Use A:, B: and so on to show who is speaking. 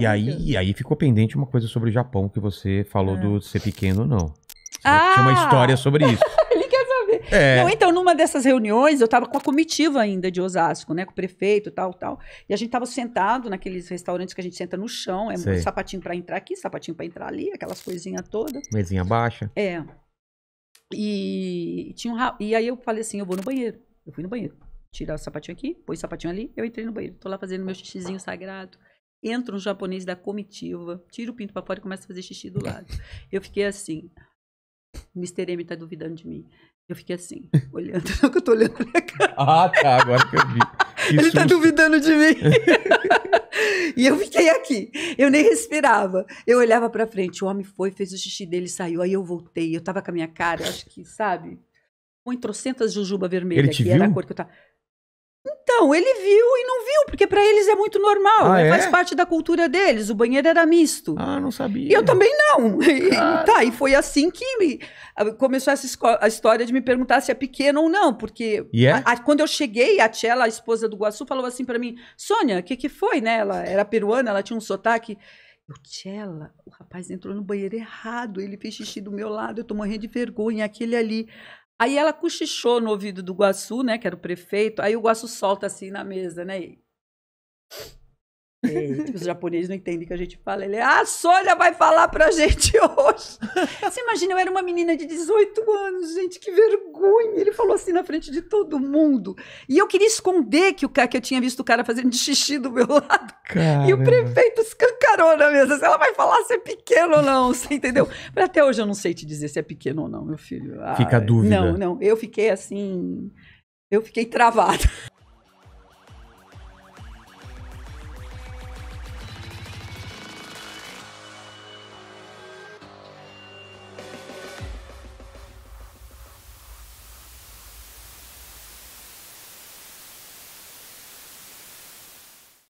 A: e, Aí, e aí ficou pendente uma coisa sobre o Japão que você falou ah. do ser pequeno ou não. ah! Tinha uma história sobre isso. Ele quer saber. É. Não, então, numa dessas reuniões, eu estava com a comitiva ainda de Osasco, né? Com o prefeito, e tal, tal. E a gente estava sentado naqueles restaurantes que a gente senta no chão. É Sei. sapatinho para entrar aqui, sapatinho para entrar ali, aquelas coisinhas todas. Mesinha baixa. É. E, tinha um, e aí eu falei assim, eu vou no banheiro. Eu fui no banheiro. Tirar o sapatinho aqui, pôs o sapatinho ali, eu entrei no banheiro. Tô lá fazendo meu xixizinho sagrado entra um japonês da comitiva, tira o pinto pra fora e começa a fazer xixi do lado. Eu fiquei assim. O Mr. M tá duvidando de mim. Eu fiquei assim, olhando. Não que eu tô olhando pra cara. Ah, tá. Agora que eu vi. Que Ele tá susto. tá duvidando de mim. e eu fiquei aqui. Eu nem respirava. Eu olhava pra frente. O homem foi, fez o xixi dele, saiu. Aí eu voltei. Eu tava com a minha cara, acho que, sabe? Põe trocentas jujuba vermelha, Ele te que viu? era a cor que eu tava. Não, ele viu e não viu, porque para eles é muito normal, ah, né? é? faz parte da cultura deles. O banheiro era misto. Ah, não sabia. E eu também não. E, tá, e foi assim que me, começou essa a história de me perguntar se é pequeno ou não, porque yeah. É? a, a, quando eu cheguei, a Tchela, a esposa do Guaçu, falou assim para mim: Sônia, o que, que foi, né? Ela era peruana, ela tinha um sotaque. Eu, Tchela, o rapaz entrou no banheiro errado, ele fez xixi do meu lado, eu tô morrendo de vergonha, aquele ali. Aí ela cochichou no ouvido do Guaçu, né, que era o prefeito. Aí o Guaçu solta assim na mesa, né? E... os japoneses não entendem o que a gente fala. Ele, ah, a Sônia vai falar pra gente hoje. Você imagina, eu era uma menina de 18 anos, gente, que vergonha. Ele falou assim na frente de todo mundo. E eu queria esconder que o cara que eu tinha visto o cara fazendo xixi do meu lado. Caramba. E o prefeito escancarou na mesa. Se ela vai falar se é pequeno ou não, você entendeu? Mas até hoje eu não sei te dizer se é pequeno ou não, meu filho. Ah, Fica a ah, dúvida. Não, não. Eu fiquei assim. Eu fiquei travada.